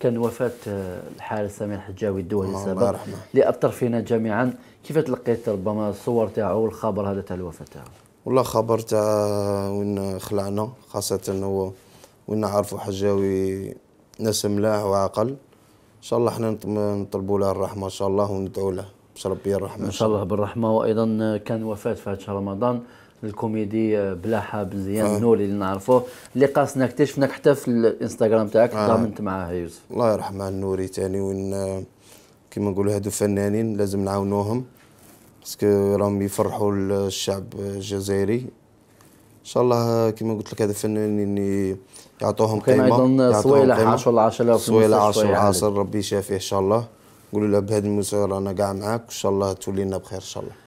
كان وفاة آه، الحارس سامي الحجاوي الدولي السابق أثر فينا جميعا كيف تلقيت ربما الصور تاعو والخبر هذا تاع الوفاة تاعو والله خبر تاع وين خلعنا خاصة هو وين عرفوا حجاوي ناس ملاح وعاقل ان شاء الله احنا نطلبوا له الرحمه ان شاء الله وندعوا له باش ربي يرحمه ان شاء الله بالرحمه وايضا كان وفاه في شهر رمضان الكوميدي آه، بلاحه مزيان آه. نولي اللي نعرفوه اللي قاسنا اكتشفناك حتى في الانستغرام تاعك آه. ضامنت معاه يوسف الله يرحمه النوري تاني وين آه، كيما نقولوا هادو فنانين لازم نعاونوهم باسكو راهم يفرحوا الشعب الجزائري ان شاء الله آه، كيما قلت لك هذا فنانين يعطوهم قيمه ايضا صويلح 10 ولا 10 صويلح 10 العصر ربي يشافيه ان شاء الله نقول له بهذه المسيره رانا كاع معاك وان شاء الله تولي لنا بخير ان شاء الله